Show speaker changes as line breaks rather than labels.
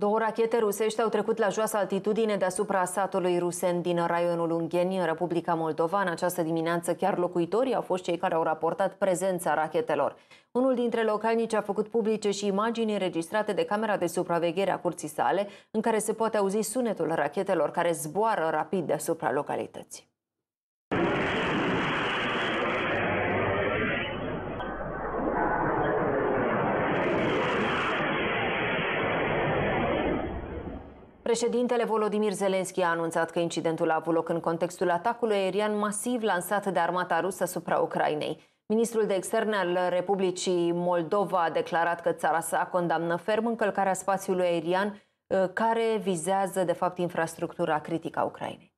Două rachete rusești au trecut la joasă altitudine deasupra satului rusen din raionul Ungheni, în Republica Moldova. În această dimineață, chiar locuitorii au fost cei care au raportat prezența rachetelor. Unul dintre localnici a făcut publice și imagini înregistrate de camera de supraveghere a curții sale, în care se poate auzi sunetul rachetelor care zboară rapid deasupra localității. Președintele Volodimir Zelenski a anunțat că incidentul a avut loc în contextul atacului aerian masiv lansat de armata rusă asupra Ucrainei. Ministrul de externe al Republicii Moldova a declarat că țara sa condamnă ferm încălcarea spațiului aerian uh, care vizează, de fapt, infrastructura critică a Ucrainei.